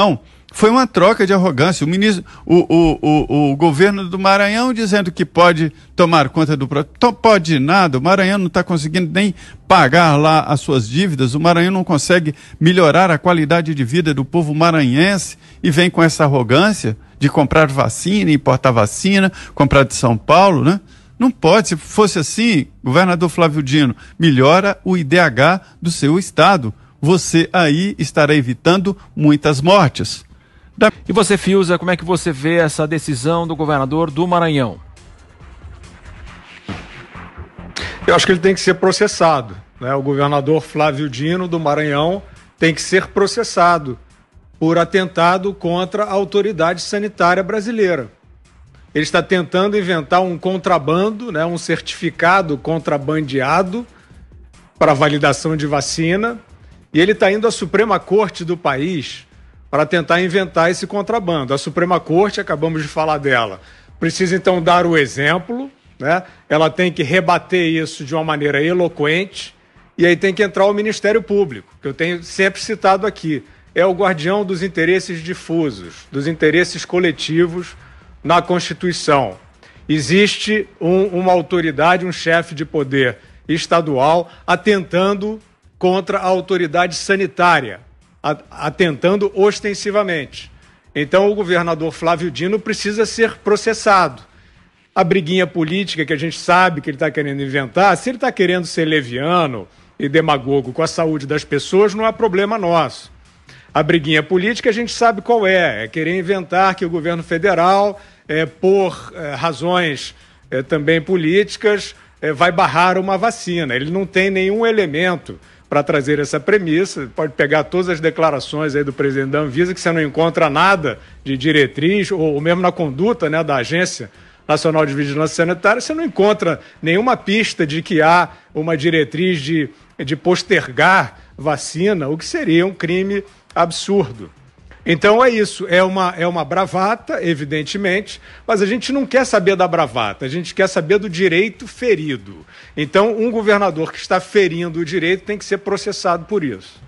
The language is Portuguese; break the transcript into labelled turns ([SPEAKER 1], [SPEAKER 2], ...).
[SPEAKER 1] Não, foi uma troca de arrogância. O ministro, o, o, o, o governo do Maranhão dizendo que pode tomar conta do Não Pode nada, o Maranhão não está conseguindo nem pagar lá as suas dívidas, o Maranhão não consegue melhorar a qualidade de vida do povo maranhense e vem com essa arrogância de comprar vacina, importar vacina, comprar de São Paulo, né? Não pode, se fosse assim, governador Flávio Dino, melhora o IDH do seu estado você aí estará evitando muitas mortes.
[SPEAKER 2] Da... E você, Fiuza, como é que você vê essa decisão do governador do Maranhão? Eu acho que ele tem que ser processado. Né? O governador Flávio Dino, do Maranhão, tem que ser processado por atentado contra a autoridade sanitária brasileira. Ele está tentando inventar um contrabando, né, um certificado contrabandeado para validação de vacina, e ele está indo à Suprema Corte do país para tentar inventar esse contrabando. A Suprema Corte, acabamos de falar dela, precisa então dar o exemplo, né? ela tem que rebater isso de uma maneira eloquente, e aí tem que entrar o Ministério Público, que eu tenho sempre citado aqui. É o guardião dos interesses difusos, dos interesses coletivos na Constituição. Existe um, uma autoridade, um chefe de poder estadual atentando contra a autoridade sanitária, atentando ostensivamente. Então, o governador Flávio Dino precisa ser processado. A briguinha política que a gente sabe que ele está querendo inventar, se ele está querendo ser leviano e demagogo com a saúde das pessoas, não é problema nosso. A briguinha política a gente sabe qual é: é querer inventar que o governo federal, é, por é, razões é, também políticas, é, vai barrar uma vacina. Ele não tem nenhum elemento para trazer essa premissa. Pode pegar todas as declarações aí do presidente da Anvisa, que você não encontra nada de diretriz, ou, ou mesmo na conduta né, da agência. Nacional de Vigilância Sanitária, você não encontra nenhuma pista de que há uma diretriz de, de postergar vacina, o que seria um crime absurdo. Então é isso, é uma, é uma bravata, evidentemente, mas a gente não quer saber da bravata, a gente quer saber do direito ferido. Então, um governador que está ferindo o direito tem que ser processado por isso.